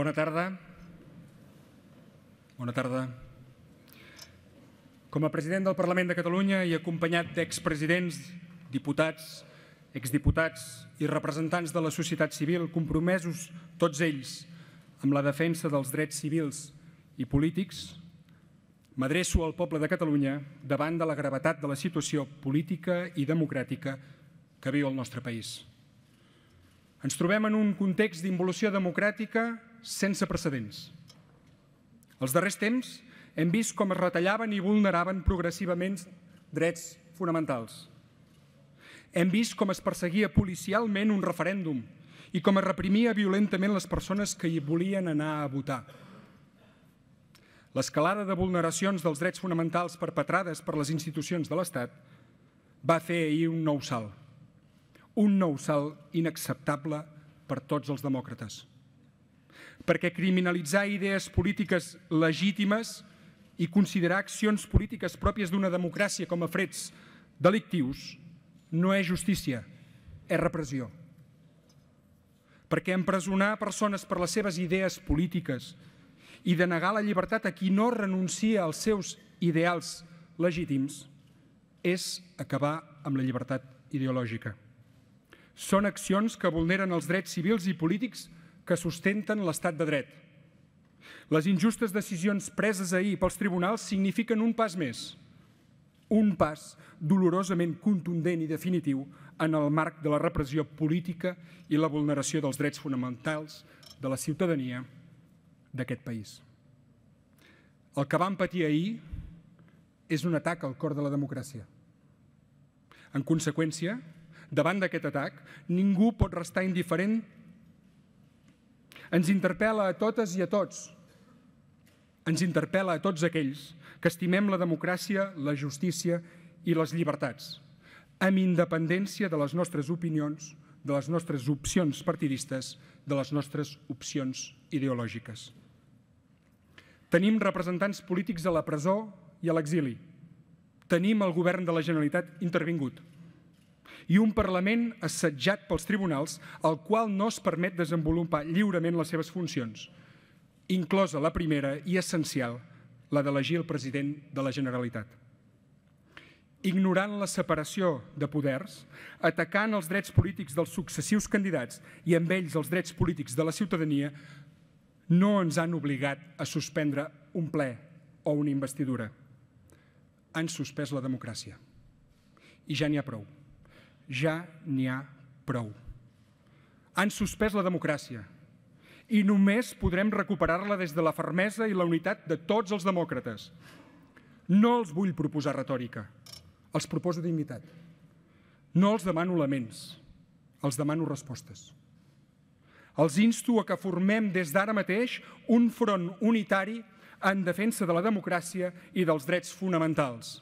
Bona tarda. Bona tarda. Com a president del Parlament de Catalunya i acompanyat d'expresidents, diputats, exdiputats i representants de la societat civil compromesos, tots ells, amb la defensa dels drets civils i polítics, m'adreço al poble de Catalunya davant de la gravetat de la situació política i democràtica que viu el nostre país. Ens trobem en un context d'involució democràtica sense precedents. Els darrers temps hem vist com es retallaven i vulneraven progressivament drets fonamentals. Hem vist com es perseguia policialment un referèndum i com es reprimia violentament les persones que hi volien anar a votar. L'escalada de vulneracions dels drets fonamentals perpetrades per les institucions de l'Estat va fer ahir un nou salt, un nou salt inacceptable per tots els demòcrates perquè criminalitzar idees polítiques legítimes i considerar accions polítiques pròpies d'una democràcia com a freds delictius no és justícia, és repressió. Perquè empresonar persones per les seves idees polítiques i denegar la llibertat a qui no renuncia als seus ideals legítims és acabar amb la llibertat ideològica. Són accions que vulneren els drets civils i polítics que sustenten l'estat de dret. Les injustes decisions preses ahir pels tribunals signifiquen un pas més, un pas dolorosament contundent i definitiu en el marc de la repressió política i la vulneració dels drets fonamentals de la ciutadania d'aquest país. El que vam patir ahir és un atac al cor de la democràcia. En conseqüència, davant d'aquest atac, ningú pot restar indiferent ens interpel·la a totes i a tots. Ens interpel·la a tots aquells que estimem la democràcia, la justícia i les llibertats, amb independència de les nostres opinions, de les nostres opcions partidistes, de les nostres opcions ideològiques. Tenim representants polítics a la presó i a l'exili. Tenim el govern de la Generalitat intervingut i un Parlament assetjat pels tribunals el qual no es permet desenvolupar lliurement les seves funcions, inclosa la primera i essencial, la d'elegir el president de la Generalitat. Ignorant la separació de poders, atacant els drets polítics dels successius candidats i amb ells els drets polítics de la ciutadania, no ens han obligat a suspendre un ple o una investidura. Han suspès la democràcia. I ja n'hi ha prou ja n'hi ha prou. Han suspès la democràcia i només podrem recuperar-la des de la fermesa i la unitat de tots els demòcrates. No els vull proposar retòrica, els proposo dignitat. No els demano laments, els demano respostes. Els insto a que formem des d'ara mateix un front unitari en defensa de la democràcia i dels drets fonamentals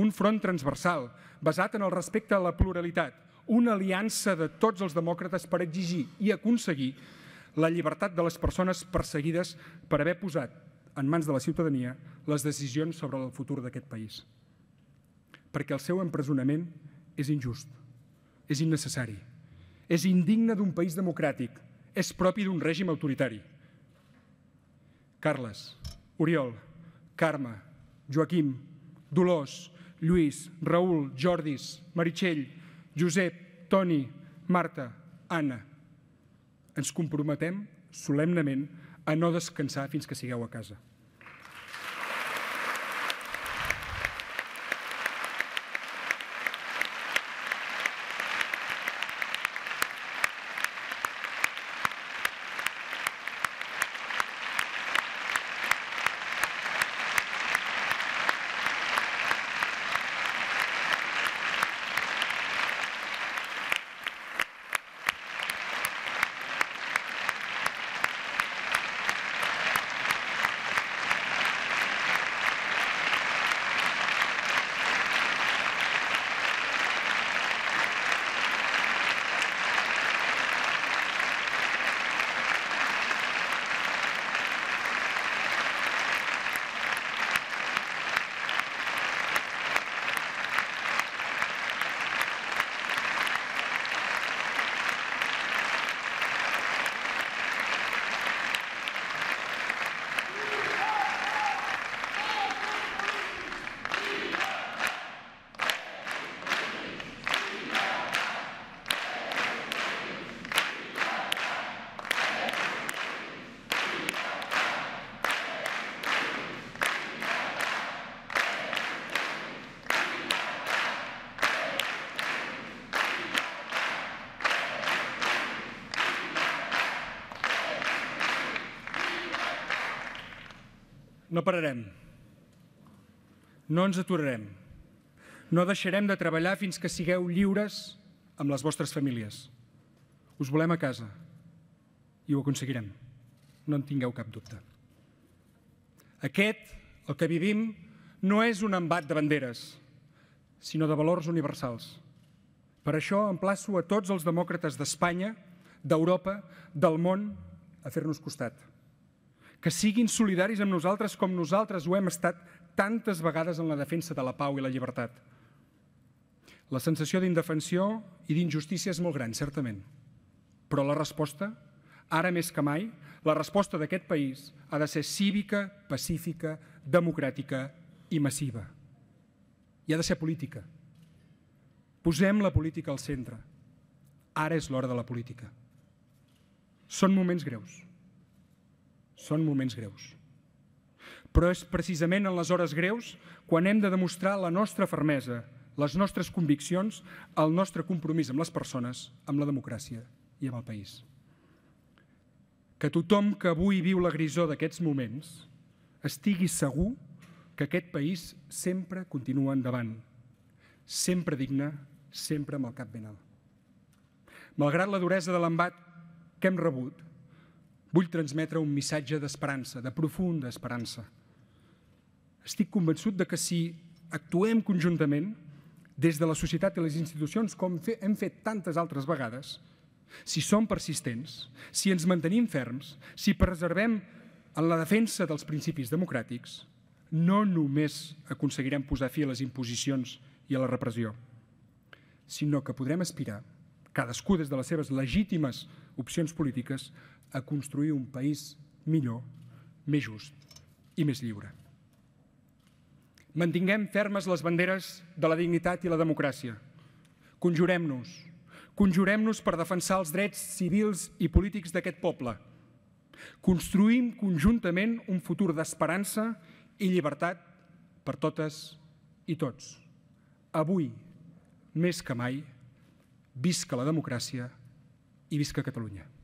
un front transversal basat en el respecte a la pluralitat, una aliança de tots els demòcrates per exigir i aconseguir la llibertat de les persones perseguides per haver posat en mans de la ciutadania les decisions sobre el futur d'aquest país. Perquè el seu empresonament és injust, és innecessari, és indigne d'un país democràtic, és propi d'un règim autoritari. Carles, Oriol, Carme, Joaquim, Dolors, Lluís, Raül, Jordis, Meritxell, Josep, Toni, Marta, Anna. Ens comprometem solemnament a no descansar fins que sigueu a casa. No pararem. No ens aturarem. No deixarem de treballar fins que sigueu lliures amb les vostres famílies. Us volem a casa i ho aconseguirem. No en tingueu cap dubte. Aquest, el que vivim, no és un embat de banderes, sinó de valors universals. Per això emplaço a tots els demòcrates d'Espanya, d'Europa, del món, a fer-nos costat que siguin solidaris amb nosaltres com nosaltres ho hem estat tantes vegades en la defensa de la pau i la llibertat. La sensació d'indefensió i d'injustícia és molt gran, certament, però la resposta, ara més que mai, la resposta d'aquest país ha de ser cívica, pacífica, democràtica i massiva. I ha de ser política. Posem la política al centre. Ara és l'hora de la política. Són moments greus són moments greus. Però és precisament en les hores greus quan hem de demostrar la nostra fermesa, les nostres conviccions, el nostre compromís amb les persones, amb la democràcia i amb el país. Que tothom que avui viu la grisor d'aquests moments estigui segur que aquest país sempre continua endavant, sempre digne, sempre amb el cap ben alt. Malgrat la duresa de l'embat que hem rebut, Vull transmetre un missatge d'esperança, de profunda esperança. Estic convençut de que si actuem conjuntament, des de la societat i les institucions, com hem fet tantes altres vegades, si som persistents, si ens mantenim ferms, si preservem en la defensa dels principis democràtics, no només aconseguirem posar fi a les imposicions i a la repressió, sinó que podrem aspirar cadascú des de les seves legítimes opcions polítiques, a construir un país millor, més just i més lliure. Mantinguem fermes les banderes de la dignitat i la democràcia. Conjurem-nos, conjurem-nos per defensar els drets civils i polítics d'aquest poble. Construïm conjuntament un futur d'esperança i llibertat per totes i tots. Avui, més que mai, Visca la democràcia i visca Catalunya.